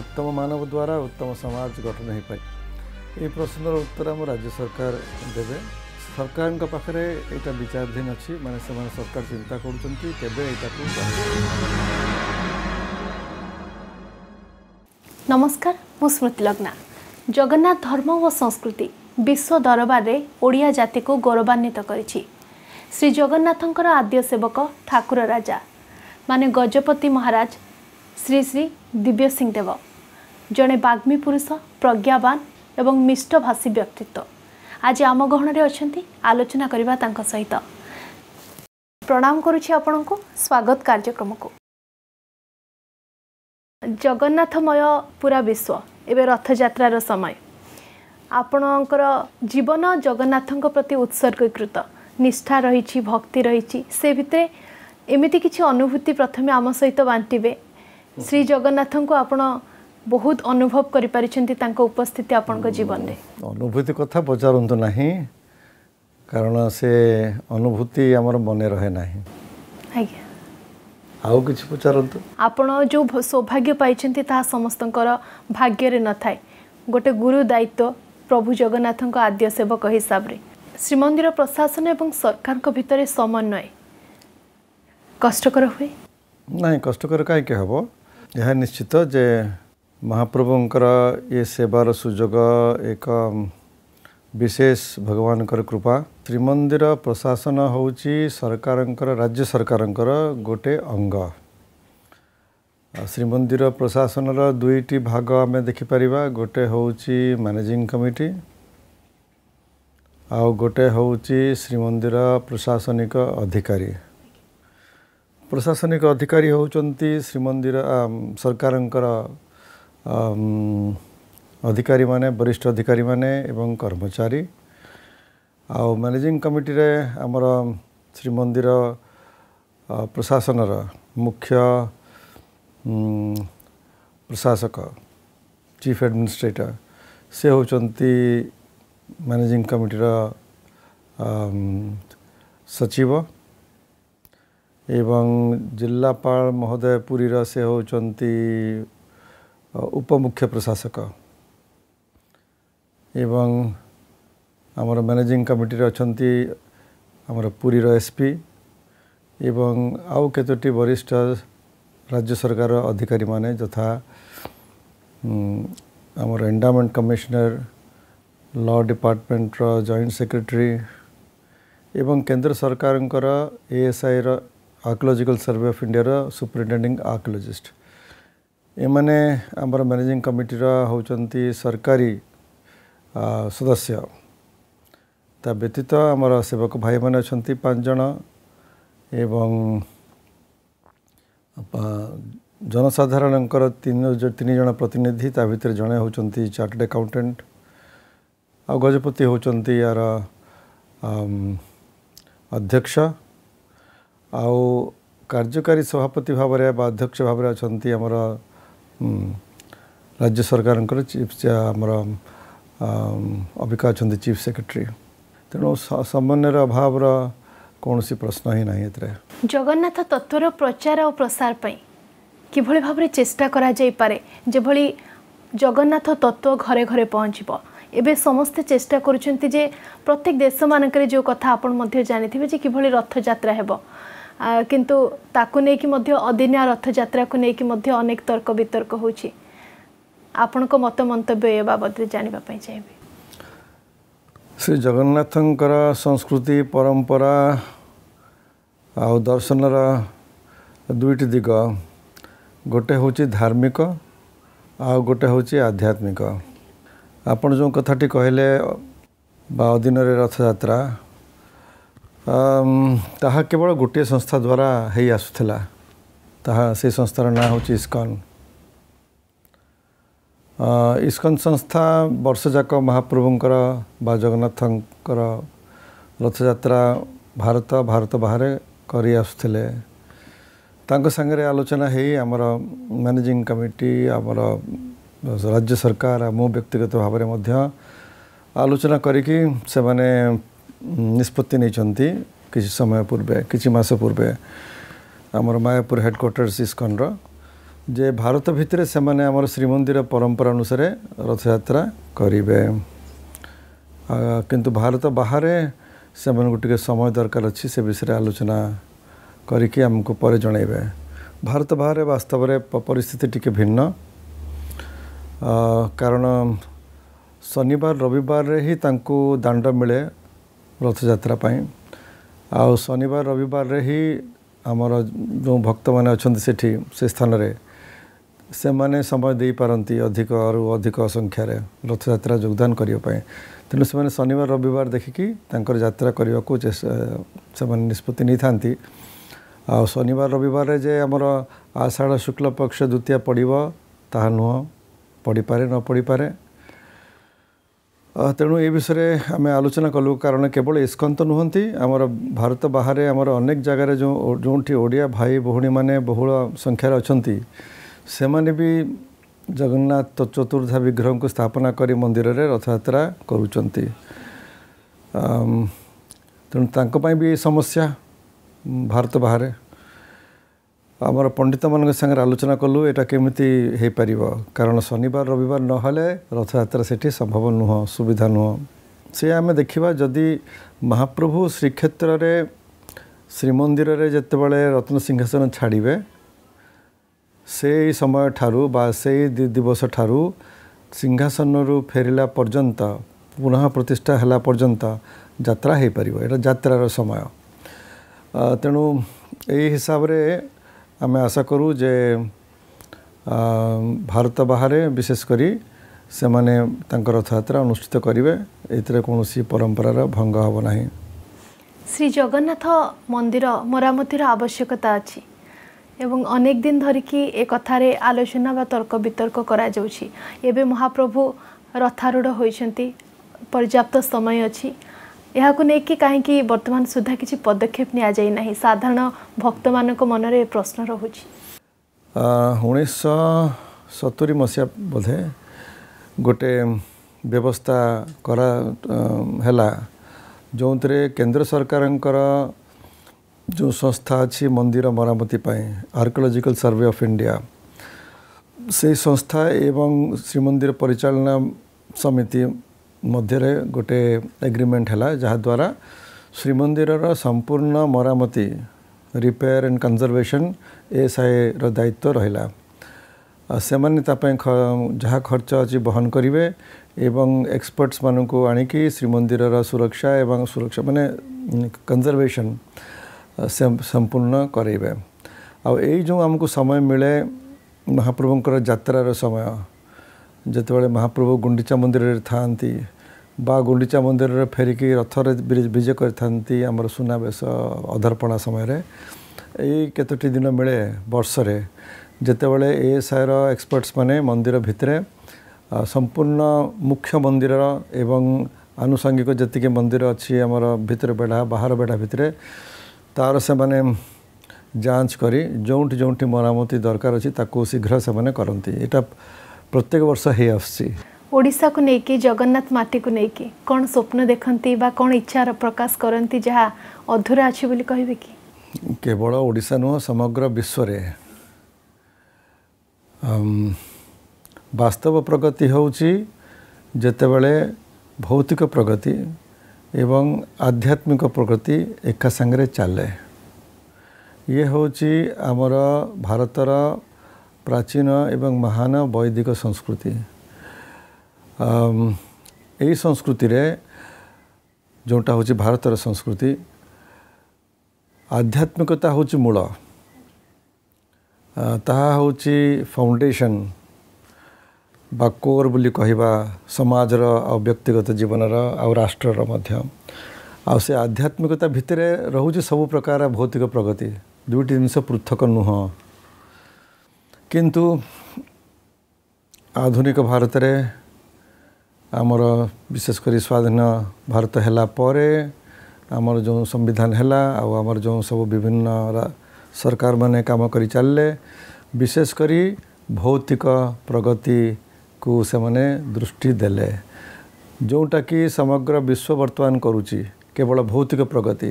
ଉତ୍ତମ ମାନବ ଦ୍ୱାରା ଉତ୍ତମ ସମାଜ ଗଠନ ହୋଇପାରେ ଏ ପ୍ରଶ୍ନର ଉତ୍ତର ଆମ ରାଜ୍ୟ ସରକାର ଦେବେ ସରକାରଙ୍କ ପାଖରେ ଏଇଟା ବିଚାରାଧୀନ ଅଛି ମାନେ ସେମାନେ ସରକାର ଚିନ୍ତା କରୁଛନ୍ତି କେବେ ଏଇଟାକୁ ନମସ୍କାର ମୁଁ ସ୍ମୃତି ଲଗ୍ନା ଜଗନ୍ନାଥ ଧର୍ମ ଓ ସଂସ୍କୃତି ବିଶ୍ୱ ଦରବାରରେ ଓଡ଼ିଆ ଜାତିକୁ ଗୌରବାନ୍ୱିତ କରିଛି ଶ୍ରୀ ଜଗନ୍ନାଥଙ୍କର ଆଦ୍ୟ ସେବକ ଠାକୁର ରାଜା ମାନେ ଗଜପତି ମହାରାଜ ଶ୍ରୀ ଶ୍ରୀ ଦିବ୍ୟ ସିଂ ଦେବ ଜଣେ ବାଗ୍ମୀ ପୁରୁଷ ପ୍ରଜ୍ଞାବାନ ଏବଂ ମିଷ୍ଟଭାଷୀ ବ୍ୟକ୍ତିତ୍ୱ ଆଜି ଆମ ଗହଣରେ ଅଛନ୍ତି ଆଲୋଚନା କରିବା ତାଙ୍କ ସହିତ ପ୍ରଣାମ କରୁଛି ଆପଣଙ୍କୁ ସ୍ୱାଗତ କାର୍ଯ୍ୟକ୍ରମକୁ ଜଗନ୍ନାଥମୟ ପୁରା ବିଶ୍ୱ ଏବେ ରଥଯାତ୍ରାର ସମୟ ଆପଣଙ୍କର ଜୀବନ ଜଗନ୍ନାଥଙ୍କ ପ୍ରତି ଉତ୍ସର୍ଗୀକୃତ ନିଷ୍ଠା ରହିଛି ଭକ୍ତି ରହିଛି ସେ ଭିତରେ ଏମିତି କିଛି ଅନୁଭୂତି ପ୍ରଥମେ ଆମ ସହିତ ବାଣ୍ଟିବେ ଶ୍ରୀ ଜଗନ୍ନାଥଙ୍କୁ ଆପଣ ବହୁତ ଅନୁଭବ କରିପାରିଛନ୍ତି ତାଙ୍କ ଉପସ୍ଥିତି ଆପଣଙ୍କ ଜୀବନରେ ଅନୁଭୂତି କଥା ପଚାରନ୍ତୁ ନାହିଁ କାରଣ ସେ ଅନୁଭୂତି ଆମର ମନେ ରହେ ନାହିଁ ଆଜ୍ଞା ଆଉ କିଛି ପଚାରନ୍ତୁ ଆପଣ ଯେଉଁ ସୌଭାଗ୍ୟ ପାଇଛନ୍ତି ତାହା ସମସ୍ତଙ୍କର ଭାଗ୍ୟରେ ନଥାଏ ଗୋଟେ ଗୁରୁ ଦାୟିତ୍ୱ ପ୍ରଭୁ ଜଗନ୍ନାଥଙ୍କ ଆଦ୍ୟ ସେବକ ହିସାବରେ ଶ୍ରୀମନ୍ଦିର ପ୍ରଶାସନ ଏବଂ ସରକାରଙ୍କ ଭିତରେ ସମନ୍ୱୟ କଷ୍ଟକର ହୁଏ ନାହିଁ କଷ୍ଟକର କାହିଁକି ହେବ ଏହା ନିଶ୍ଚିତ ଯେ ମହାପ୍ରଭୁଙ୍କର ଏ ସେବାର ସୁଯୋଗ ଏକ ବିଶେଷ ଭଗବାନଙ୍କର କୃପା ଶ୍ରୀମନ୍ଦିର ପ୍ରଶାସନ ହେଉଛି ସରକାରଙ୍କର ରାଜ୍ୟ ସରକାରଙ୍କର ଗୋଟେ ଅଙ୍ଗ ଶ୍ରୀମନ୍ଦିର ପ୍ରଶାସନର ଦୁଇଟି ଭାଗ ଆମେ ଦେଖିପାରିବା ଗୋଟେ ହେଉଛି ମ୍ୟାନେଜିଂ କମିଟି ଆଉ ଗୋଟେ ହେଉଛି ଶ୍ରୀମନ୍ଦିର ପ୍ରଶାସନିକ ଅଧିକାରୀ ପ୍ରଶାସନିକ ଅଧିକାରୀ ହେଉଛନ୍ତି ଶ୍ରୀମନ୍ଦିର ସରକାରଙ୍କର अधिकारी माने वरिष्ठ अधिकारी माने एवं कर्मचारी आ मैनेजिंग कमिटी रे हमर श्री प्रशासन रा मुख्य प्रशासक चीफ एडमिनिस्ट्रेटर से होचंती मैनेजिंग कमिटी सचिव एवं जिलापा महोदय पुरीर से होचंती ଉପମୁଖ୍ୟ ପ୍ରଶାସକ ଏବଂ ଆମର ମ୍ୟାନେଜିଂ କମିଟିରେ ଅଛନ୍ତି ଆମର ପୁରୀର ଏସ୍ପି ଏବଂ ଆଉ କେତୋଟି ବରିଷ୍ଠ ରାଜ୍ୟ ସରକାର ଅଧିକାରୀମାନେ ଯଥା ଆମର ଏଣ୍ଡାମେଣ୍ଟ କମିଶନର ଲ ଡିପାର୍ଟମେଣ୍ଟର ଜଏଣ୍ଟ ସେକ୍ରେଟେରୀ ଏବଂ କେନ୍ଦ୍ର ସରକାରଙ୍କର ଏଏସ୍ଆଇର ଆର୍କୋଲୋଜିକାଲ ସର୍ଭେ ଅଫ୍ ଇଣ୍ଡିଆର ସୁପରିଟେଣ୍ଡିଂ ଆର୍କୋଲୋଜିଷ୍ଟ ଏମାନେ ଆମର ମ୍ୟାନେଜିଂ କମିଟିର ହେଉଛନ୍ତି ସରକାରୀ ସଦସ୍ୟ ତା ବ୍ୟତୀତ ଆମର ସେବକ ଭାଇମାନେ ଅଛନ୍ତି ପାଞ୍ଚ ଜଣ ଏବଂ ଜନସାଧାରଣଙ୍କର ତିନି ତିନି ଜଣ ପ୍ରତିନିଧି ତା ଭିତରେ ଜଣେ ହେଉଛନ୍ତି ଚାର୍ଟେଡ଼ ଆକାଉଣ୍ଟାଣ୍ଟ ଆଉ ଗଜପତି ହେଉଛନ୍ତି ଏହାର ଅଧ୍ୟକ୍ଷ ଆଉ କାର୍ଯ୍ୟକାରୀ ସଭାପତି ଭାବରେ ବା ଅଧ୍ୟକ୍ଷ ଭାବରେ ଅଛନ୍ତି ଆମର ରାଜ୍ୟ ସରକାରଙ୍କର ଚିଫ୍ ଆମର ଅବିକା ଅଛନ୍ତି ଚିଫ୍ ସେକ୍ରେଟେରୀ ତେଣୁ ସମନ୍ୱୟର ଅଭାବର କୌଣସି ପ୍ରଶ୍ନ ହିଁ ନାହିଁ ଏଥିରେ ଜଗନ୍ନାଥ ତତ୍ତ୍ୱର ପ୍ରଚାର ଆଉ ପ୍ରସାର ପାଇଁ କିଭଳି ଭାବରେ ଚେଷ୍ଟା କରାଯାଇପାରେ ଯେଭଳି ଜଗନ୍ନାଥ ତତ୍ତ୍ୱ ଘରେ ଘରେ ପହଞ୍ଚିବ ଏବେ ସମସ୍ତେ ଚେଷ୍ଟା କରୁଛନ୍ତି ଯେ ପ୍ରତ୍ୟେକ ଦେଶମାନଙ୍କରେ ଯେଉଁ କଥା ଆପଣ ମଧ୍ୟ ଜାଣିଥିବେ ଯେ କିଭଳି ରଥଯାତ୍ରା ହେବ କିନ୍ତୁ ତାକୁ ନେଇକି ମଧ୍ୟ ଅଦିନିଆ ରଥଯାତ୍ରାକୁ ନେଇକି ମଧ୍ୟ ଅନେକ ତର୍କ ବିତର୍କ ହେଉଛି ଆପଣଙ୍କ ମତ ମନ୍ତବ୍ୟ ଏ ବାବଦରେ ଜାଣିବା ପାଇଁ ଚାହିଁବି ଶ୍ରୀ ଜଗନ୍ନାଥଙ୍କର ସଂସ୍କୃତି ପରମ୍ପରା ଆଉ ଦର୍ଶନର ଦୁଇଟି ଦିଗ ଗୋଟେ ହେଉଛି ଧାର୍ମିକ ଆଉ ଗୋଟେ ହେଉଛି ଆଧ୍ୟାତ୍ମିକ ଆପଣ ଯେଉଁ କଥାଟି କହିଲେ ବା ଅଦିନରେ ରଥଯାତ୍ରା ତାହା କେବଳ ଗୋଟିଏ ସଂସ୍ଥା ଦ୍ୱାରା ହେଇ ଆସୁଥିଲା ତାହା ସେ ସଂସ୍ଥାର ନାଁ ହେଉଛି ଇସ୍କନ୍ ଇସ୍କନ୍ ସଂସ୍ଥା ବର୍ଷଯାକ ମହାପ୍ରଭୁଙ୍କର ବା ଜଗନ୍ନାଥଙ୍କର ରଥଯାତ୍ରା ଭାରତ ଭାରତ ବାହାରେ କରି ଆସୁଥିଲେ ତାଙ୍କ ସାଙ୍ଗରେ ଆଲୋଚନା ହେଇ ଆମର ମ୍ୟାନେଜିଂ କମିଟି ଆମର ରାଜ୍ୟ ସରକାର ମୁଁ ବ୍ୟକ୍ତିଗତ ଭାବରେ ମଧ୍ୟ ଆଲୋଚନା କରିକି ସେମାନେ ନିଷ୍ପତ୍ତି ନେଇଛନ୍ତି କିଛି ସମୟ ପୂର୍ବେ କିଛି ମାସ ପୂର୍ବେ ଆମର ମାୟାପୁର ହେଡ଼କ୍ୱାର୍ଟର୍ସ ଇସ୍କନର ଯେ ଭାରତ ଭିତରେ ସେମାନେ ଆମର ଶ୍ରୀମନ୍ଦିର ପରମ୍ପରା ଅନୁସାରେ ରଥଯାତ୍ରା କରିବେ କିନ୍ତୁ ଭାରତ ବାହାରେ ସେମାନଙ୍କୁ ଟିକେ ସମୟ ଦରକାର ଅଛି ସେ ବିଷୟରେ ଆଲୋଚନା କରିକି ଆମକୁ ପରେ ଜଣାଇବେ ଭାରତ ବାହାରେ ବାସ୍ତବରେ ପରିସ୍ଥିତି ଟିକେ ଭିନ୍ନ କାରଣ ଶନିବାର ରବିବାରରେ ହିଁ ତାଙ୍କୁ ଦାଣ୍ଡ ମିଳେ ରଥଯାତ୍ରା ପାଇଁ ଆଉ ଶନିବାର ରବିବାରରେ ହିଁ ଆମର ଯେଉଁ ଭକ୍ତମାନେ ଅଛନ୍ତି ସେଠି ସେ ସ୍ଥାନରେ ସେମାନେ ସମୟ ଦେଇପାରନ୍ତି ଅଧିକ ଆରୁ ଅଧିକ ସଂଖ୍ୟାରେ ରଥଯାତ୍ରା ଯୋଗଦାନ କରିବା ପାଇଁ ତେଣୁ ସେମାନେ ଶନିବାର ରବିବାର ଦେଖିକି ତାଙ୍କର ଯାତ୍ରା କରିବାକୁ ସେମାନେ ନିଷ୍ପତ୍ତି ନେଇଥାନ୍ତି ଆଉ ଶନିବାର ରବିବାରରେ ଯେ ଆମର ଆଷାଢ଼ ଶୁକ୍ଳପକ୍ଷ ଦ୍ୱିତୀୟା ପଡ଼ିବ ତାହା ନୁହଁ ପଡ଼ିପାରେ ନ ପଡ଼ିପାରେ ତେଣୁ ଏ ବିଷୟରେ ଆମେ ଆଲୋଚନା କଲୁ କାରଣ କେବଳ ଇସ୍କନ୍ ତ ନୁହନ୍ତି ଆମର ଭାରତ ବାହାରେ ଆମର ଅନେକ ଜାଗାରେ ଯେଉଁ ଯେଉଁଠି ଓଡ଼ିଆ ଭାଇ ଭଉଣୀମାନେ ବହୁଳ ସଂଖ୍ୟାରେ ଅଛନ୍ତି ସେମାନେ ବି ଜଗନ୍ନାଥ ଚତୁର୍ଦ୍ଧା ବିଗ୍ରହଙ୍କୁ ସ୍ଥାପନା କରି ମନ୍ଦିରରେ ରଥଯାତ୍ରା କରୁଛନ୍ତି ତେଣୁ ତାଙ୍କ ପାଇଁ ବି ସମସ୍ୟା ଭାରତ ବାହାରେ ଆମର ପଣ୍ଡିତମାନଙ୍କ ସାଙ୍ଗରେ ଆଲୋଚନା କଲୁ ଏଇଟା କେମିତି ହୋଇପାରିବ କାରଣ ଶନିବାର ରବିବାର ନହେଲେ ରଥଯାତ୍ରା ସେଠି ସମ୍ଭବ ନୁହଁ ସୁବିଧା ନୁହଁ ସେ ଆମେ ଦେଖିବା ଯଦି ମହାପ୍ରଭୁ ଶ୍ରୀକ୍ଷେତ୍ରରେ ଶ୍ରୀମନ୍ଦିରରେ ଯେତେବେଳେ ରତ୍ନ ସିଂହାସନ ଛାଡ଼ିବେ ସେଇ ସମୟ ଠାରୁ ବା ସେଇ ଦୁଇ ଦିବସ ଠାରୁ ସିଂହାସନରୁ ଫେରିଲା ପର୍ଯ୍ୟନ୍ତ ପୁନଃ ପ୍ରତିଷ୍ଠା ହେଲା ପର୍ଯ୍ୟନ୍ତ ଯାତ୍ରା ହୋଇପାରିବ ଏଇଟା ଯାତ୍ରାର ସମୟ ତେଣୁ ଏଇ ହିସାବରେ ଆମେ ଆଶା କରୁ ଯେ ଭାରତ ବାହାରେ ବିଶେଷ କରି ସେମାନେ ତାଙ୍କ ରଥଯାତ୍ରା ଅନୁଷ୍ଠିତ କରିବେ ଏଥିରେ କୌଣସି ପରମ୍ପରାର ଭଙ୍ଗ ହେବ ନାହିଁ ଶ୍ରୀ ଜଗନ୍ନାଥ ମନ୍ଦିର ମରାମତିର ଆବଶ୍ୟକତା ଅଛି এবং অনেক দিন ধরিকি এ কথারে আলোচনা বা তর্ক বিতর্ক করা যাଉଛି এবে মহাপ্রভু রথারূঢ় হয়েছেন পর্যাপ্ত সময় অছি ଏହାକୁ ନେଇକି କାହିଁକି ବର୍ତ୍ତମାନ ସୁଦ୍ଧା କିଛି ପଦକ୍ଷେପ ନିଆଯାଇ ନାହିଁ ସାଧାରଣ ଭକ୍ତମାନଙ୍କ ମନରେ ପ୍ରଶ୍ନ ରହୁଛି ଉଣେଇଶହ ସତୁରି ମସିହା ବୋଧେ ଗୋଟେ ବ୍ୟବସ୍ଥା କରା ହେଲା ଯେଉଁଥିରେ କେନ୍ଦ୍ର ସରକାରଙ୍କର ଯେଉଁ ସଂସ୍ଥା ଅଛି ମନ୍ଦିର ମରାମତି ପାଇଁ ଆର୍କିଓଲୋଜିକାଲ ସର୍ଭେ ଅଫ୍ ଇଣ୍ଡିଆ ସେଇ ସଂସ୍ଥା ଏବଂ ଶ୍ରୀମନ୍ଦିର ପରିଚାଳନା ସମିତି ମଧ୍ୟରେ ଗୋଟେ ଏଗ୍ରିମେଣ୍ଟ ହେଲା ଯାହାଦ୍ୱାରା ଶ୍ରୀମନ୍ଦିରର ସମ୍ପୂର୍ଣ୍ଣ ମରାମତି ରିପେୟାର ଆଣ୍ଡ କନଜର୍ଭେସନ୍ ଏଏସ୍ଆଇର ଦାୟିତ୍ୱ ରହିଲା ସେମାନେ ତା ପାଇଁ ଯାହା ଖର୍ଚ୍ଚ ଅଛି ବହନ କରିବେ ଏବଂ ଏକ୍ସପର୍ଟସ୍ମାନଙ୍କୁ ଆଣିକି ଶ୍ରୀମନ୍ଦିରର ସୁରକ୍ଷା ଏବଂ ସୁରକ୍ଷା ମାନେ କନଜର୍ଭେସନ୍ ସମ୍ପୂର୍ଣ୍ଣ କରାଇବେ ଆଉ ଏଇ ଯେଉଁ ଆମକୁ ସମୟ ମିଳେ ମହାପ୍ରଭୁଙ୍କର ଯାତ୍ରାର ସମୟ ଯେତେବେଳେ ମହାପ୍ରଭୁ ଗୁଣ୍ଡିଚା ମନ୍ଦିରରେ ଥାଆନ୍ତି ବା ଗୁଣ୍ଡିଚା ମନ୍ଦିରରେ ଫେରିକି ରଥରେ ବିଜେ କରିଥାନ୍ତି ଆମର ସୁନାବେଶ ଅଧର୍ପଣା ସମୟରେ ଏଇ କେତୋଟି ଦିନ ମିଳେ ବର୍ଷରେ ଯେତେବେଳେ ଏ ଏସ୍ ଆଇର ଏକ୍ସପର୍ଟସ୍ମାନେ ମନ୍ଦିର ଭିତରେ ସମ୍ପୂର୍ଣ୍ଣ ମୁଖ୍ୟ ମନ୍ଦିରର ଏବଂ ଆନୁଷଙ୍ଗିକ ଯେତିକି ମନ୍ଦିର ଅଛି ଆମର ଭିତର ବେଢ଼ା ବାହାର ବେଢ଼ା ଭିତରେ ତା'ର ସେମାନେ ଯାଞ୍ଚ କରି ଯେଉଁଠି ଯେଉଁଠି ମରାମତି ଦରକାର ଅଛି ତାକୁ ଶୀଘ୍ର ସେମାନେ କରନ୍ତି ଏଇଟା প্রত্যেক বর্ষ হয়ে আসছি ଓଡ଼ିଶାକୁ ନେଇକି ଜଗନ୍ନାଥ ମାଟିକୁ ନେଇକି କ'ଣ ସ୍ୱପ୍ନ ଦେଖନ୍ତି ବା କ'ଣ ଇଚ୍ଛା ପ୍ରକାଶ କରନ୍ତି ଯାହା ଅଧୁରା ଅଛି ବୋଲି କହିବେ କି କେବଳ ଓଡ଼ିଶା ନୁହଁ ସମଗ୍ର ବିଶ୍ୱରେ ବାସ୍ତବ ପ୍ରଗତି ହେଉଛି ଯେତେବେଳେ ଭୌତିକ ପ୍ରଗତି ଏବଂ ଆଧ୍ୟାତ୍ମିକ ପ୍ରଗତି ଏକା ସାଙ୍ଗରେ ଚାଲେ ଇଏ ହେଉଛି ଆମର ଭାରତର ପ୍ରାଚୀନ ଏବଂ ମହାନ ବୈଦିକ ସଂସ୍କୃତି ଏହି ସଂସ୍କୃତିରେ ଯେଉଁଟା ହେଉଛି ଭାରତର ସଂସ୍କୃତି ଆଧ୍ୟାତ୍ମିକତା ହେଉଛି ମୂଳ ତାହା ହେଉଛି ଫାଉଣ୍ଡେସନ୍ ବା କୋର୍ ବୋଲି କହିବା ସମାଜର ଆଉ ବ୍ୟକ୍ତିଗତ ଜୀବନର ଆଉ ରାଷ୍ଟ୍ରର ମଧ୍ୟ ଆଉ ସେ ଆଧ୍ୟାତ୍ମିକତା ଭିତରେ ରହୁଛି ସବୁ ପ୍ରକାର ଭୌତିକ ପ୍ରଗତି ଦୁଇଟି ଜିନିଷ ପୃଥକ ନୁହଁ କିନ୍ତୁ ଆଧୁନିକ ଭାରତରେ ଆମର ବିଶେଷ କରି ସ୍ୱାଧୀନ ଭାରତ ହେଲା ପରେ ଆମର ଯେଉଁ ସମ୍ବିଧାନ ହେଲା ଆଉ ଆମର ଯେଉଁ ସବୁ ବିଭିନ୍ନ ସରକାରମାନେ କାମ କରି ଚାଲିଲେ ବିଶେଷ କରି ଭୌତିକ ପ୍ରଗତିକୁ ସେମାନେ ଦୃଷ୍ଟି ଦେଲେ ଯେଉଁଟାକି ସମଗ୍ର ବିଶ୍ୱ ବର୍ତ୍ତମାନ କରୁଛି କେବଳ ଭୌତିକ ପ୍ରଗତି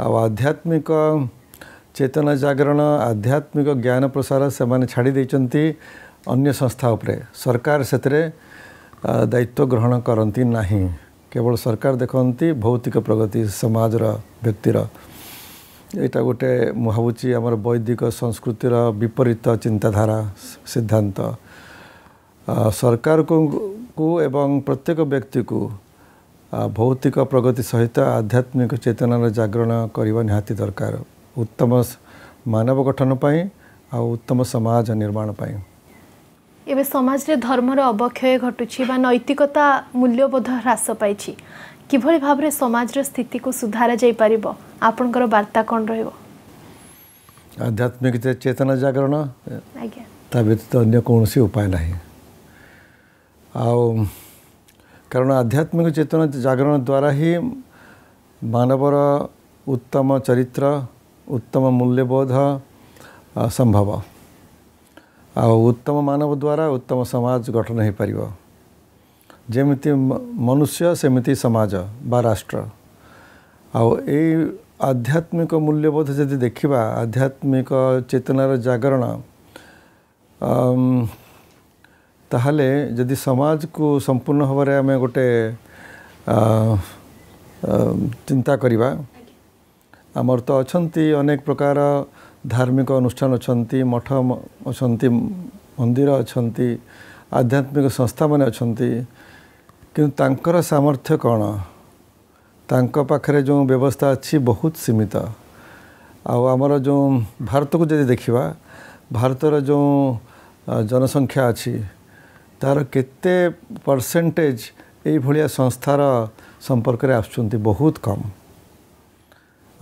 ଆଉ ଆଧ୍ୟାତ୍ମିକ ଚେତନା ଜାଗରଣ ଆଧ୍ୟାତ୍ମିକ ଜ୍ଞାନ ପ୍ରସାର ସେମାନେ ଛାଡ଼ି ଦେଇଛନ୍ତି ଅନ୍ୟ ସଂସ୍ଥା ଉପରେ ସରକାର ସେଥିରେ ଦାୟିତ୍ୱ ଗ୍ରହଣ କରନ୍ତି ନାହିଁ କେବଳ ସରକାର ଦେଖନ୍ତି ଭୌତିକ ପ୍ରଗତି ସମାଜର ବ୍ୟକ୍ତିର ଏଇଟା ଗୋଟେ ମୁଁ ଭାବୁଛି ଆମର ବୈଦିକ ସଂସ୍କୃତିର ବିପରୀତ ଚିନ୍ତାଧାରା ସିଦ୍ଧାନ୍ତ ସରକାରକୁ ଏବଂ ପ୍ରତ୍ୟେକ ବ୍ୟକ୍ତିକୁ ଭୌତିକ ପ୍ରଗତି ସହିତ ଆଧ୍ୟାତ୍ମିକ ଚେତନାର ଜାଗରଣ କରିବା ନିହାତି ଦରକାର ଉତ୍ତମ ମାନବ ଗଠନ ପାଇଁ ଆଉ ଉତ୍ତମ ସମାଜ ନିର୍ମାଣ ପାଇଁ ଏବେ ସମାଜରେ ଧର୍ମର ଅବକ୍ଷୟ ଘଟୁଛି ବା ନୈତିକତା ମୂଲ୍ୟବୋଧ ହ୍ରାସ ପାଇଛି କିଭଳି ଭାବରେ ସମାଜର ସ୍ଥିତିକୁ ସୁଧାରା ଯାଇପାରିବ ଆପଣଙ୍କର ବାର୍ତ୍ତା କ'ଣ ରହିବ ଆଧ୍ୟାତ୍ମିକ ଚେତନା ଜାଗରଣ ଆଜ୍ଞା ତା ବ୍ୟତୀତ ଅନ୍ୟ କୌଣସି ଉପାୟ ନାହିଁ ଆଉ କାରଣ ଆଧ୍ୟାତ୍ମିକ ଚେତନା ଜାଗରଣ ଦ୍ୱାରା ହିଁ ମାନବର ଉତ୍ତମ ଚରିତ୍ର उत्तममूल्यबोधः सम्भव ଆଉ ଉତ୍ତମ ମାନବ ଦ୍ୱାରା ଉତ୍ତମ ସମାଜ ଗଠନ ହୋଇପାରିବ ଯେମିତି ମନୁଷ୍ୟ ସେମିତି ସମାଜ ବା ରାଷ୍ଟ୍ର ଆଉ ଏଇ ଆଧ୍ୟାତ୍ମିକ ମୂଲ୍ୟବୋଧ ଯଦି ଦେଖିବା ଆଧ୍ୟାତ୍ମିକ ଚେତନାର ଜାଗରଣ ତାହେଲେ ଯଦି ସମାଜକୁ ସମ୍ପୂର୍ଣ୍ଣ ଭାବରେ ଆମେ ଗୋଟେ ଚିନ୍ତା କରିବା ଆମର ତ ଅଛନ୍ତି ଅନେକ ପ୍ରକାର ଧାର୍ମିକ ଅନୁଷ୍ଠାନ ଅଛନ୍ତି ମଠ ଅଛନ୍ତି ମନ୍ଦିର ଅଛନ୍ତି ଆଧ୍ୟାତ୍ମିକ ସଂସ୍ଥାମାନେ ଅଛନ୍ତି କିନ୍ତୁ ତାଙ୍କର ସାମର୍ଥ୍ୟ କ'ଣ ତାଙ୍କ ପାଖରେ ଯେଉଁ ବ୍ୟବସ୍ଥା ଅଛି ବହୁତ ସୀମିତ ଆଉ ଆମର ଯେଉଁ ଭାରତକୁ ଯଦି ଦେଖିବା ଭାରତର ଯେଉଁ ଜନସଂଖ୍ୟା ଅଛି ତା'ର କେତେ ପରସେଣ୍ଟେଜ୍ ଏଇଭଳିଆ ସଂସ୍ଥାର ସମ୍ପର୍କରେ ଆସୁଛନ୍ତି ବହୁତ କମ୍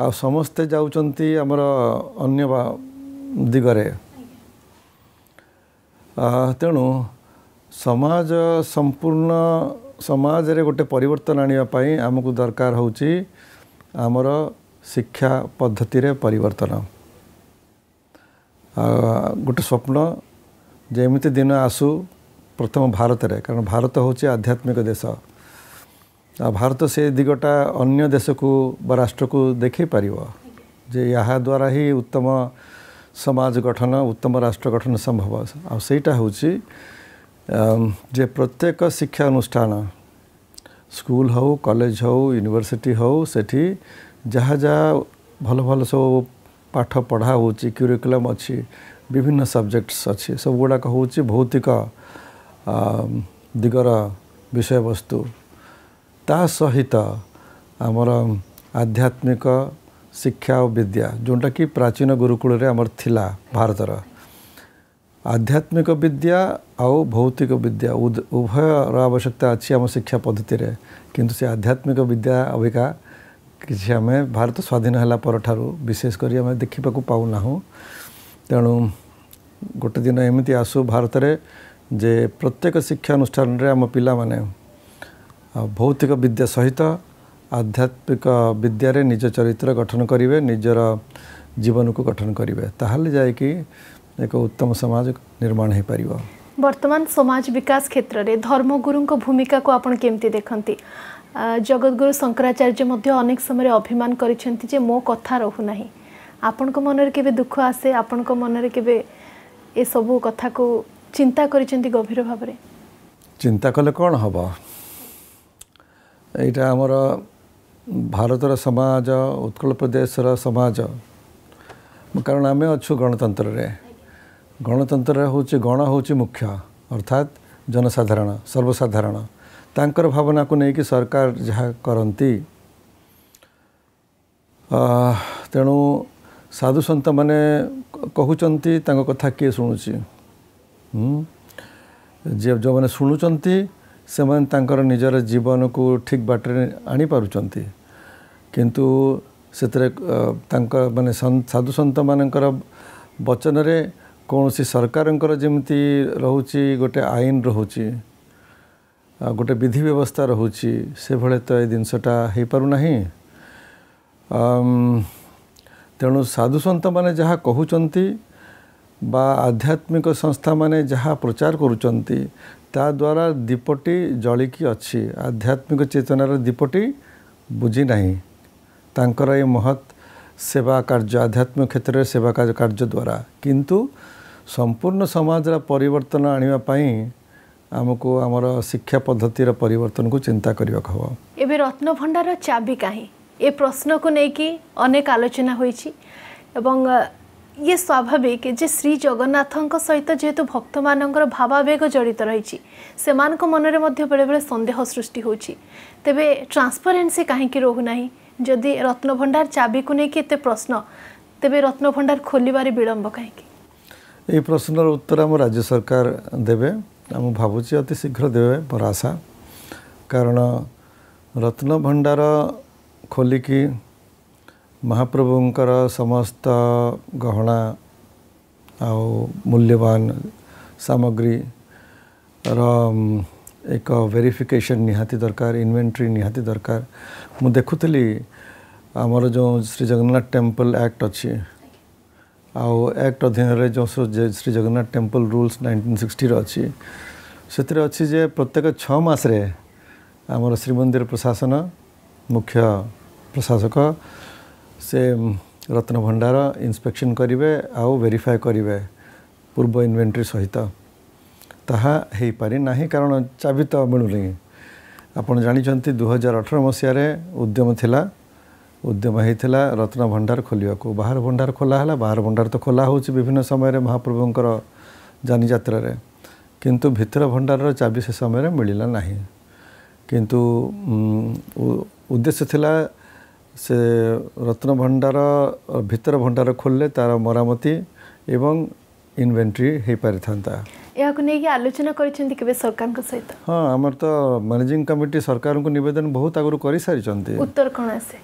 ଆଉ ସମସ୍ତେ ଯାଉଛନ୍ତି ଆମର ଅନ୍ୟ ଦିଗରେ ତେଣୁ ସମାଜ ସମ୍ପୂର୍ଣ୍ଣ ସମାଜରେ ଗୋଟେ ପରିବର୍ତ୍ତନ ଆଣିବା ପାଇଁ ଆମକୁ ଦରକାର ହେଉଛି ଆମର ଶିକ୍ଷା ପଦ୍ଧତିରେ ପରିବର୍ତ୍ତନ ଗୋଟେ ସ୍ୱପ୍ନ ଯେମିତି ଦିନ ଆସୁ ପ୍ରଥମ ଭାରତରେ କାରଣ ଭାରତ ହେଉଛି ଆଧ୍ୟାତ୍ମିକ ଦେଶ भारत से सेग अन्य देशको बा राष्ट्रको देखि पारे यहाँद्वारा हिँड उत्तम समाज गठन उत्तम राष्ट्र गठन संभव जे प्रत्येक शिक्षा सम्भव आउटा हौ चाहिँ जत्येक शिक्षाअनुष्ठान स्कुल हौ जहाँ हौ युनिभरसिटी हौ सठी जहा भठ पढाहु क्युरीकुलम अझ विभिन्न सब्जेक्टस अहिले सबगुडा हौ चाहिँ भौतिक दिगर विषय वस्तु ତା ସହିତ ଆମର ଆଧ୍ୟାତ୍ମିକ ଶିକ୍ଷା ଓ ବିଦ୍ୟା ଯେଉଁଟାକି ପ୍ରାଚୀନ ଗୁରୁକୁଳରେ ଆମର ଥିଲା ଭାରତର ଆଧ୍ୟାତ୍ମିକ ବିଦ୍ୟା ଆଉ ଭୌତିକ ବିଦ୍ୟା ଉଭୟର ଆବଶ୍ୟକତା ଅଛି ଆମ ଶିକ୍ଷା ପଦ୍ଧତିରେ କିନ୍ତୁ ସେ ଆଧ୍ୟାତ୍ମିକ ବିଦ୍ୟା ଅବିକା କିଛି ଆମେ ଭାରତ ସ୍ୱାଧୀନ ହେଲା ପରଠାରୁ ବିଶେଷ କରି ଆମେ ଦେଖିବାକୁ ପାଉନାହୁଁ ତେଣୁ ଗୋଟେ ଦିନ ଏମିତି ଆସୁ ଭାରତରେ ଯେ ପ୍ରତ୍ୟେକ ଶିକ୍ଷାନୁଷ୍ଠାନରେ ଆମ ପିଲାମାନେ ଭୌତିକ ବିଦ୍ୟା ସହିତ ଆଧ୍ୟାତ୍ମିକ ବିଦ୍ୟାରେ ନିଜ ଚରିତ୍ର ଗଠନ କରିବେ ନିଜର ଜୀବନକୁ ଗଠନ କରିବେ ତାହେଲେ ଯାଇକି ଏକ ଉତ୍ତମ ସମାଜ ନିର୍ମାଣ ହୋଇପାରିବ ବର୍ତ୍ତମାନ ସମାଜ ବିକାଶ କ୍ଷେତ୍ରରେ ଧର୍ମଗୁରୁଙ୍କ ଭୂମିକାକୁ ଆପଣ କେମିତି ଦେଖନ୍ତି ଜଗଦ୍ଗୁରୁ ଶଙ୍କରାଚାର୍ଯ୍ୟ ମଧ୍ୟ ଅନେକ ସମୟରେ ଅଭିମାନ କରିଛନ୍ତି ଯେ ମୋ କଥା ରହୁନାହିଁ ଆପଣଙ୍କ ମନରେ କେବେ ଦୁଃଖ ଆସେ ଆପଣଙ୍କ ମନରେ କେବେ ଏସବୁ କଥାକୁ ଚିନ୍ତା କରିଛନ୍ତି ଗଭୀର ଭାବରେ ଚିନ୍ତା କଲେ କ'ଣ ହେବ ଏଇଟା ଆମର ଭାରତର ସମାଜ ଉତ୍କଳ ପ୍ରଦେଶର ସମାଜ କାରଣ ଆମେ ଅଛୁ ଗଣତନ୍ତ୍ରରେ ଗଣତନ୍ତ୍ରରେ ହେଉଛି ଗଣ ହେଉଛି ମୁଖ୍ୟ ଅର୍ଥାତ୍ ଜନସାଧାରଣ ସର୍ବସାଧାରଣ ତାଙ୍କର ଭାବନାକୁ ନେଇକି ସରକାର ଯାହା କରନ୍ତି ତେଣୁ ସାଧୁସନ୍ତମାନେ କହୁଛନ୍ତି ତାଙ୍କ କଥା କିଏ ଶୁଣୁଛି ଯେଉଁମାନେ ଶୁଣୁଛନ୍ତି ସେମାନେ ତାଙ୍କର ନିଜର ଜୀବନକୁ ଠିକ୍ ବାଟରେ ଆଣିପାରୁଛନ୍ତି କିନ୍ତୁ ସେଥିରେ ତାଙ୍କ ମାନେ ସାଧୁସନ୍ଥମାନଙ୍କର ବଚନରେ କୌଣସି ସରକାରଙ୍କର ଯେମିତି ରହୁଛି ଗୋଟେ ଆଇନ ରହୁଛି ଆଉ ଗୋଟେ ବିଧି ବ୍ୟବସ୍ଥା ରହୁଛି ସେଭଳି ତ ଏ ଜିନିଷଟା ହେଇପାରୁନାହିଁ ତେଣୁ ସାଧୁସନ୍ଥମାନେ ଯାହା କହୁଛନ୍ତି বা ଆଧ୍ୟାତ୍ମିକ ସଂସ୍ଥାମାନେ ଯାହା ପ୍ରଚାର କରୁଛନ୍ତି ତାଦ୍ୱାରା ଦୀପଟି ଜଳିକି ଅଛି ଆଧ୍ୟାତ୍ମିକ ଚେତନାର ଦୀପଟି ବୁଝି ନାହିଁ ତାଙ୍କର ଏ ମହତ୍ ସେବା କାର୍ଯ୍ୟ ଆଧ୍ୟାତ୍ମିକ କ୍ଷେତ୍ରରେ ସେବା କାର୍ଯ୍ୟ ଦ୍ୱାରା କିନ୍ତୁ ସମ୍ପୂର୍ଣ୍ଣ ସମାଜର ପରିବର୍ତ୍ତନ ଆଣିବା ପାଇଁ ଆମକୁ ଆମର ଶିକ୍ଷା ପଦ୍ଧତିର ପରିବର୍ତ୍ତନକୁ ଚିନ୍ତା କରିବାକୁ ହେବ ଏବେ ରତ୍ନଭଣ୍ଡାର ଚାବି କାହିଁ ଏ ପ୍ରଶ୍ନକୁ ନେଇକି ଅନେକ ଆଲୋଚନା ହୋଇଛି ଏବଂ ଇଏ ସ୍ୱାଭାବିକ ଯେ ଶ୍ରୀ ଜଗନ୍ନାଥଙ୍କ ସହିତ ଯେହେତୁ ଭକ୍ତମାନଙ୍କର ଭାବାବେଗ ଜଡ଼ିତ ରହିଛି ସେମାନଙ୍କ ମନରେ ମଧ୍ୟ ବେଳେବେଳେ ସନ୍ଦେହ ସୃଷ୍ଟି ହେଉଛି ତେବେ ଟ୍ରାନ୍ସପରେନ୍ସି କାହିଁକି ରହୁନାହିଁ ଯଦି ରତ୍ନଭଣ୍ଡାର ଚାବିକୁ ନେଇକି ଏତେ ପ୍ରଶ୍ନ ତେବେ ରତ୍ନଭଣ୍ଡାର ଖୋଲିବାରେ ବିଳମ୍ବ କାହିଁକି এই প্রশ্নর উত্তর আমার রাজ্য সরকার দেবে আমি ভাবুছি অতি শীঘ্র দেবে মোর আশা কারণ রত্নভণ্ডার খোলিকি ମହାପ୍ରଭୁଙ୍କର ସମସ୍ତ ଗହଣା ଆଉ ମୂଲ୍ୟବାନ ସାମଗ୍ରୀର ଏକ ଭେରିଫିକେସନ୍ ନିହାତି ଦରକାର ଇନଭେଣ୍ଟ୍ରି ନିହାତି ଦରକାର ମୁଁ ଦେଖୁଥିଲି ଆମର ଯେଉଁ ଶ୍ରୀ ଜଗନ୍ନାଥ ଟେମ୍ପଲ୍ ଆକ୍ଟ ଅଛି ଆଉ ଆକ୍ଟ ଅଧୀନରେ ଯେଉଁ Shri Jagannath temple rules nineteen ସିକ୍ସଟିର ଅଛି ସେଥିରେ ଅଛି ଯେ ପ୍ରତ୍ୟେକ ଛଅ ମାସରେ ଆମର ଶ୍ରୀମନ୍ଦିର ପ୍ରଶାସନ ମୁଖ୍ୟ ପ୍ରଶାସକ ସେ ରତ୍ନ ଭଣ୍ଡାର ଇନ୍ସପେକ୍ସନ୍ କରିବେ ଆଉ ଭେରିଫାଏ କରିବେ ପୂର୍ବ ଇନଭେଣ୍ଟ୍ରି ସହିତ ତାହା ହୋଇପାରି ନାହିଁ କାରଣ ଚାବି ତ ମିଳୁନି ଆପଣ ଜାଣିଛନ୍ତି ଦୁଇହଜାର ଅଠର ମସିହାରେ ଉଦ୍ୟମ ଥିଲା ଉଦ୍ୟମ ହୋଇଥିଲା ରତ୍ନ ଭଣ୍ଡାର ଖୋଲିବାକୁ ବାହାର ଭଣ୍ଡାର ଖୋଲା ହେଲା ବାହାର ଭଣ୍ଡାର ତ ଖୋଲା ହେଉଛି ବିଭିନ୍ନ ସମୟରେ ମହାପ୍ରଭୁଙ୍କର ଯାନିଯାତ୍ରାରେ କିନ୍ତୁ ଭିତର ଭଣ୍ଡାରର ଚାବି ସେ ସମୟରେ ମିଳିଲା ନାହିଁ କିନ୍ତୁ ଉଦ୍ଦେଶ୍ୟ ଥିଲା ସେ ରତ୍ନ ଭଣ୍ଡାର ଭିତର ଭଣ୍ଡାର ଖୋଲିଲେ ତାର ମରାମତି ଏବଂ ଇନଭେଣ୍ଟ୍ରି ହୋଇପାରିଥାନ୍ତା ଏହାକୁ ନେଇକି ଆଲୋଚନା କରିଛନ୍ତି କେବେ ସରକାରଙ୍କ ସହିତ ହଁ ଆମର ତ ମ୍ୟାନେଜିଂ କମିଟି ସରକାରଙ୍କୁ ନିବେଦନ ବହୁତ ଆଗରୁ କରିସାରିଛନ୍ତି ଉତ୍ତର କ'ଣ ଆସେ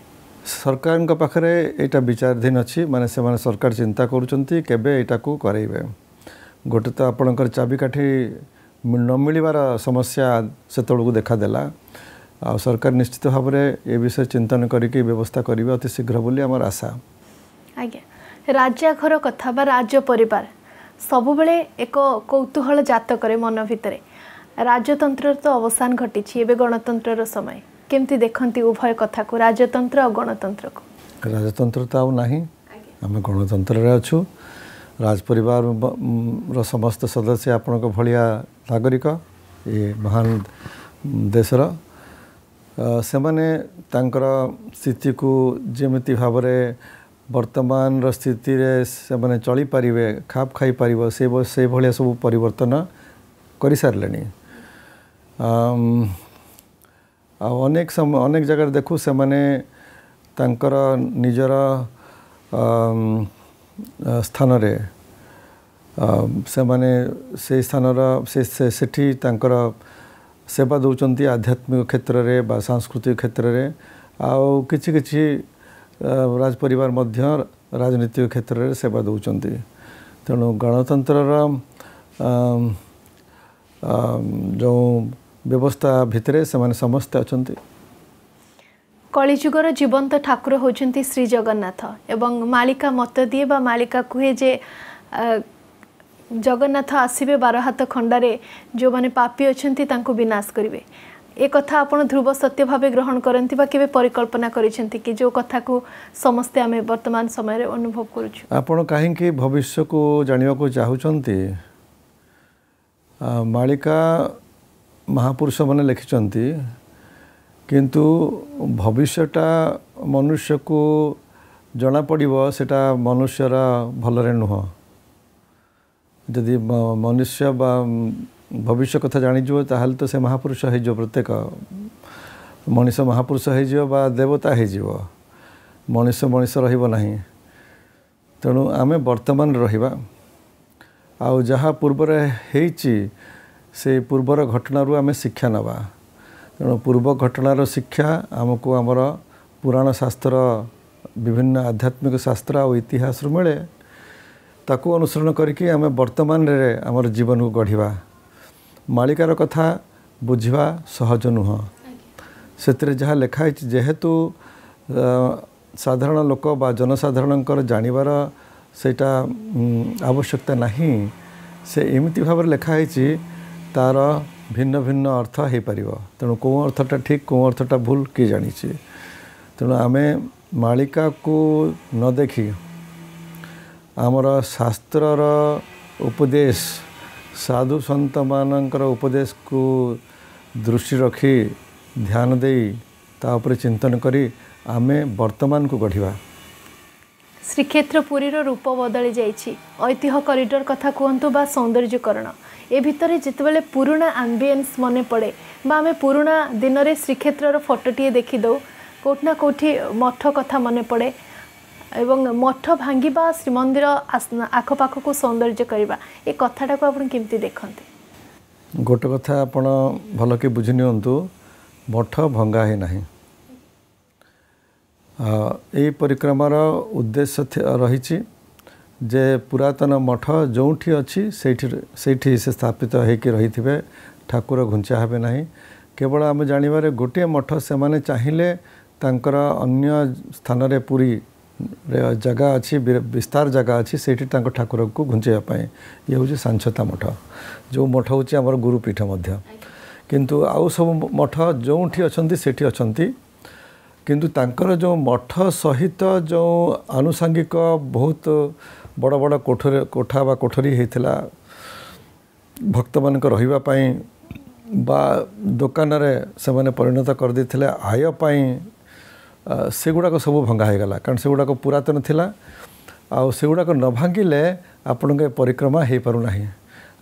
ସରକାରଙ୍କ ପାଖରେ ଏଇଟା ବିଚାରାଧୀନ ଅଛି ମାନେ ସେମାନେ ସରକାର ଚିନ୍ତା କରୁଛନ୍ତି କେବେ ଏଇଟାକୁ କରାଇବେ ଗୋଟେ ତ ଆପଣଙ୍କର ଚାବିକାଠି ନ ମିଳିବାର ସମସ୍ୟା ସେତେବେଳକୁ ଦେଖାଦେଲା ଆଉ ସରକାର ନିଶ୍ଚିତ ଭାବରେ ଏ ବିଷୟରେ ଚିନ୍ତନ କରିକି ବ୍ୟବସ୍ଥା କରିବେ ଅତି ଶୀଘ୍ର ବୋଲି ଆମର ଆଶା ଆଜ୍ଞା ରାଜା ଘର କଥା ବା ରାଜ ପରିବାର ସବୁବେଳେ ଏକ କୌତୁହଳ ଜାତ କରେ ମନ ଭିତରେ ରାଜତନ୍ତ୍ରର ତ ଅବସାନ ଘଟିଛି ଏବେ ଗଣତନ୍ତ୍ରର ସମୟ କେମିତି ଦେଖନ୍ତି ଉଭୟ କଥାକୁ ରାଜତନ୍ତ୍ର ଆଉ ଗଣତନ୍ତ୍ରକୁ ରାଜତନ୍ତ୍ର ତ ଆଉ ନାହିଁ ଆମେ ଗଣତନ୍ତ୍ରରେ ଅଛୁ ରାଜ ପରିବାରର ସମସ୍ତ ସଦସ୍ୟ ଆପଣଙ୍କ ଭଳିଆ ନାଗରିକ ଏ ମହାନ ଦେଶର स्थिति जेमिति भावना बर्तमान र स्थिति चलिपारे खाप खाइपारभलिया सबै परिवर्तन गरिसके आउने अनेक जगार देखुस निजरा स्थान से स्थान रि ସେବା ଦେଉଛନ୍ତି ଆଧ୍ୟାତ୍ମିକ କ୍ଷେତ୍ରରେ ବା ସାଂସ୍କୃତିକ କ୍ଷେତ୍ରରେ ଆଉ କିଛି କିଛି ରାଜପରିବାର ମଧ୍ୟ ରାଜନୈତିକ କ୍ଷେତ୍ରରେ ସେବା ଦେଉଛନ୍ତି ତେଣୁ ଗଣତନ୍ତ୍ରର ଯେଉଁ ବ୍ୟବସ୍ଥା ଭିତରେ ସେମାନେ ସମସ୍ତେ ଅଛନ୍ତି କଳିଯୁଗର ଜୀବନ୍ତ ଠାକୁର ହେଉଛନ୍ତି ଶ୍ରୀ ଜଗନ୍ନାଥ ଏବଂ ମାଳିକା ମତ ଦିଏ ବା ମାଳିକା କୁହେ ଯେ ଜଗନ୍ନାଥ ଆସିବେ ବାର ହାତ ଖଣ୍ଡାରେ ଯେଉଁମାନେ ପାପି ଅଛନ୍ତି ତାଙ୍କୁ ବିନାଶ କରିବେ ଏ କଥା ଆପଣ ଧ୍ରୁବ ସତ୍ୟ ଭାବେ ଗ୍ରହଣ କରନ୍ତି ବା କେବେ ପରିକଳ୍ପନା କରିଛନ୍ତି କି ଯେଉଁ କଥାକୁ ସମସ୍ତେ ଆମେ ବର୍ତ୍ତମାନ ସମୟରେ ଅନୁଭବ କରୁଛୁ ଆପଣ କାହିଁକି ଭବିଷ୍ୟକୁ ଜାଣିବାକୁ ଚାହୁଁଛନ୍ତି ମାଳିକା ମହାପୁରୁଷମାନେ ଲେଖିଛନ୍ତି କିନ୍ତୁ ଭବିଷ୍ୟଟା ମନୁଷ୍ୟକୁ ଜଣାପଡ଼ିବ ସେଇଟା ମନୁଷ୍ୟର ଭଲରେ ନୁହଁ ଯଦି ମନୁଷ୍ୟ ବା ଭବିଷ୍ୟ କଥା ଜାଣିଯିବ ତାହେଲେ ତ ସେ ମହାପୁରୁଷ ହୋଇଯିବ ପ୍ରତ୍ୟେକ ମଣିଷ ମହାପୁରୁଷ ହୋଇଯିବ ବା ଦେବତା ହୋଇଯିବ ମଣିଷ ମଣିଷ ରହିବ ନାହିଁ ତେଣୁ ଆମେ ବର୍ତ୍ତମାନ ରହିବା ଆଉ ଯାହା ପୂର୍ବରେ ହେଇଛି ସେ ପୂର୍ବର ଘଟଣାରୁ ଆମେ ଶିକ୍ଷା ନେବା ତେଣୁ ପୂର୍ବ ଘଟଣାର ଶିକ୍ଷା ଆମକୁ ଆମର ପୁରାଣ ଶାସ୍ତ୍ର ବିଭିନ୍ନ ଆଧ୍ୟାତ୍ମିକ ଶାସ୍ତ୍ର ଆଉ ଇତିହାସରୁ ମିଳେ ତାକୁ ଅନୁସରଣ କରିକି ଆମେ ବର୍ତ୍ତମାନରେ ଆମର ଜୀବନକୁ ଗଢ଼ିବା ମାଳିକାର କଥା ବୁଝିବା ସହଜ ନୁହଁ ସେଥିରେ ଯାହା ଲେଖା ହେଇଛି ଯେହେତୁ ସାଧାରଣ ଲୋକ ବା ଜନସାଧାରଣଙ୍କର ଜାଣିବାର ସେଇଟା ଆବଶ୍ୟକତା ନାହିଁ ସେ ଏମିତି ଭାବରେ ଲେଖା ହେଇଛି ତା'ର ଭିନ୍ନ ଭିନ୍ନ ଅର୍ଥ ହେଇପାରିବ ତେଣୁ କେଉଁ ଅର୍ଥଟା ଠିକ୍ କେଉଁ ଅର୍ଥଟା ଭୁଲ କିଏ ଜାଣିଛି ତେଣୁ ଆମେ ମାଳିକାକୁ ନ ଦେଖି ଆମର ଶାସ୍ତ୍ରର ଉପଦେଶ ସାଧୁ ସନ୍ଥମାନଙ୍କର ଉପଦେଶକୁ ଦୃଷ୍ଟି ରଖି ଧ୍ୟାନ ଦେଇ ତା ଉପରେ ଚିନ୍ତନ କରି ଆମେ ବର୍ତ୍ତମାନକୁ ଗଢ଼ିବା ଶ୍ରୀକ୍ଷେତ୍ର ପୁରୀର ରୂପ ବଦଳି ଯାଇଛି ଐତିହ୍ୟ କରିଡ଼ର କଥା କୁହନ୍ତୁ ବା ସୌନ୍ଦର୍ଯ୍ୟକରଣ ଏ ଭିତରେ ଯେତେବେଳେ ପୁରୁଣା ଆମ୍ବିଏନ୍ସ ମନେ ପଡ଼େ ବା ଆମେ ପୁରୁଣା ଦିନରେ ଶ୍ରୀକ୍ଷେତ୍ରର ଫଟୋଟିଏ ଦେଖିଦେଉ କେଉଁଠି ନା କେଉଁଠି ମଠ କଥା ମନେ ପଡ଼େ ଏବଂ ମଠ ଭାଙ୍ଗିବା ଶ୍ରୀମନ୍ଦିର ଆଖପାଖକୁ ସୌନ୍ଦର୍ଯ୍ୟ କରିବା ଏ କଥାଟାକୁ ଆପଣ କେମିତି ଦେଖନ୍ତି ଗୋଟେ କଥା ଆପଣ ଭଲକି ବୁଝି ନିଅନ୍ତୁ ମଠ ଭଙ୍ଗା ହେଇନାହିଁ ଏହି ପରିକ୍ରମାର ଉଦ୍ଦେଶ୍ୟ ରହିଛି ଯେ ପୁରାତନ ମଠ ଯେଉଁଠି ଅଛି ସେଇଠି ସେଇଠି ସେ ସ୍ଥାପିତ ହୋଇକି ରହିଥିବେ ଠାକୁର ଘୁଞ୍ଚା ହେବେ ନାହିଁ କେବଳ ଆମେ ଜାଣିବାରେ ଗୋଟିଏ ମଠ ସେମାନେ ଚାହିଁଲେ ତାଙ୍କର ଅନ୍ୟ ସ୍ଥାନରେ ପୁରୀ ଜାଗା ଅଛି ବିସ୍ତାର ଜାଗା ଅଛି ସେଇଠି ତାଙ୍କ ଠାକୁରକୁ ଘୁଞ୍ଚାଇବା ପାଇଁ ଇଏ ହେଉଛି ସାଂଛତା ମଠ ଯେଉଁ ମଠ ହେଉଛି ଆମର ଗୁରୁପୀଠ ମଧ୍ୟ କିନ୍ତୁ ଆଉ ସବୁ ମଠ ଯେଉଁଠି ଅଛନ୍ତି ସେଠି ଅଛନ୍ତି କିନ୍ତୁ ତାଙ୍କର ଯେଉଁ ମଠ ସହିତ ଯେଉଁ ଆନୁଷାଙ୍ଗିକ ବହୁତ ବଡ଼ ବଡ଼ କୋଠରୀ କୋଠା ବା କୋଠରୀ ହେଇଥିଲା ଭକ୍ତମାନଙ୍କ ରହିବା ପାଇଁ ବା ଦୋକାନରେ ସେମାନେ ପରିଣତ କରିଦେଇଥିଲେ ଆୟ ପାଇଁ ସେଗୁଡ଼ାକ ସବୁ ଭଙ୍ଗା ହୋଇଗଲା କାରଣ ସେଗୁଡ଼ାକ ପୁରାତନ ଥିଲା ଆଉ ସେଗୁଡ଼ାକ ନ ଭାଙ୍ଗିଲେ ଆପଣଙ୍କ ଏ ପରିକ୍ରମା ହୋଇପାରୁନାହିଁ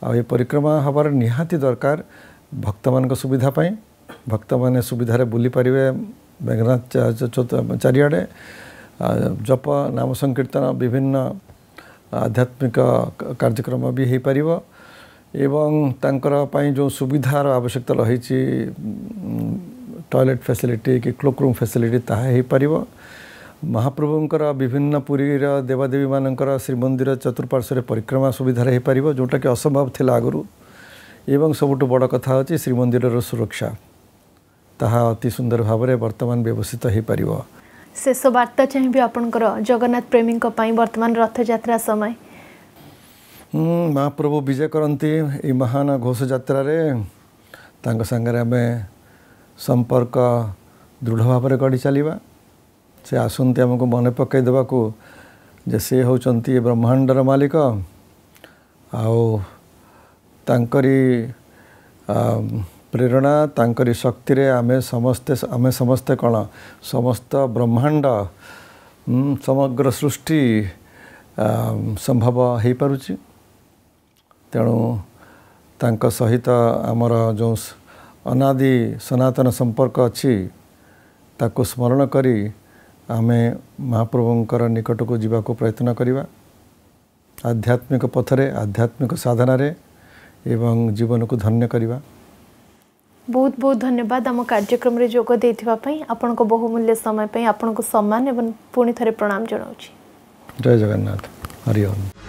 ଆଉ ଏ ପରିକ୍ରମା ହେବାର ନିହାତି ଦରକାର ଭକ୍ତମାନଙ୍କ ସୁବିଧା ପାଇଁ ଭକ୍ତମାନେ ସୁବିଧାରେ ବୁଲି ପାରିବେ ମେଘନାଥ ଚାରିଆଡ଼େ ଜପ ନାମ ସଂକୀର୍ତ୍ତନ ବିଭିନ୍ନ ଆଧ୍ୟାତ୍ମିକ କାର୍ଯ୍ୟକ୍ରମ ବି ହୋଇପାରିବ ଏବଂ ତାଙ୍କର ପାଇଁ ଯେଉଁ ସୁବିଧାର ଆବଶ୍ୟକତା ରହିଛି ଟଏଲେଟ୍ ଫ୍ୟାସିଲିଟି କି କ୍ଲୋକ୍ରୁମ୍ ଫ୍ୟାସିଲିଟି ତାହା ହୋଇପାରିବ ମହାପ୍ରଭୁଙ୍କର ବିଭିନ୍ନ ପୁରୀର ଦେବାଦେବୀମାନଙ୍କର ଶ୍ରୀମନ୍ଦିର ଚତୁଃପାର୍ଶ୍ୱରେ ପରିକ୍ରମା ସୁବିଧାରେ ହୋଇପାରିବ ଯେଉଁଟାକି ଅସମ୍ଭବ ଥିଲା ଆଗରୁ ଏବଂ ସବୁଠୁ ବଡ଼ କଥା ହେଉଛି ଶ୍ରୀମନ୍ଦିରର ସୁରକ୍ଷା ତାହା ଅତି ସୁନ୍ଦର ଭାବରେ ବର୍ତ୍ତମାନ ବ୍ୟବସ୍ଥିତ ହୋଇପାରିବ ଶେଷ ବାର୍ତ୍ତା ଚାହିଁବି ଆପଣଙ୍କର ଜଗନ୍ନାଥ ପ୍ରେମୀଙ୍କ ପାଇଁ ବର୍ତ୍ତମାନ ରଥଯାତ୍ରା ସମୟ ମହାପ୍ରଭୁ ବିଜେ କରନ୍ତି ଏଇ ମହାନ ଘୋଷ ଯାତ୍ରାରେ ତାଙ୍କ ସାଙ୍ଗରେ ଆମେ ସମ୍ପର୍କ ଦୃଢ଼ ଭାବରେ ଗଢ଼ି ଚାଲିବା ସେ ଆସନ୍ତି ଆମକୁ ମନେ ପକାଇ ଦେବାକୁ ଯେ ସେ ହେଉଛନ୍ତି ବ୍ରହ୍ମାଣ୍ଡର ମାଲିକ ଆଉ ତାଙ୍କରି ପ୍ରେରଣା ତାଙ୍କରି ଶକ୍ତିରେ ଆମେ ସମସ୍ତେ ଆମେ ସମସ୍ତେ କ'ଣ ସମସ୍ତ ବ୍ରହ୍ମାଣ୍ଡ ସମଗ୍ର ସୃଷ୍ଟି ସମ୍ଭବ ହୋଇପାରୁଛି ତେଣୁ ତାଙ୍କ ସହିତ ଆମର ଯେଉଁ ଅନାଦି ସନାତନ ସମ୍ପର୍କ ଅଛି ତାକୁ ସ୍ମରଣ କରି ଆମେ ମହାପ୍ରଭୁଙ୍କର ନିକଟକୁ ଯିବାକୁ ପ୍ରୟତ୍ନ କରିବା ଆଧ୍ୟାତ୍ମିକ ପଥରେ ଆଧ୍ୟାତ୍ମିକ ସାଧନାରେ ଏବଂ ଜୀବନକୁ ଧନ୍ୟ କରିବା ବହୁତ ବହୁତ ଧନ୍ୟବାଦ ଆମ କାର୍ଯ୍ୟକ୍ରମରେ ଯୋଗ ଦେଇଥିବା ପାଇଁ ଆପଣଙ୍କ ବହୁମୂଲ୍ୟ ସମୟ ପାଇଁ ଆପଣଙ୍କୁ ସମ୍ମାନ ଏବଂ ପୁଣି ଥରେ ପ୍ରଣାମ ଜଣାଉଛି ଜୟ ଜଗନ୍ନାଥ ହରିଓମ୍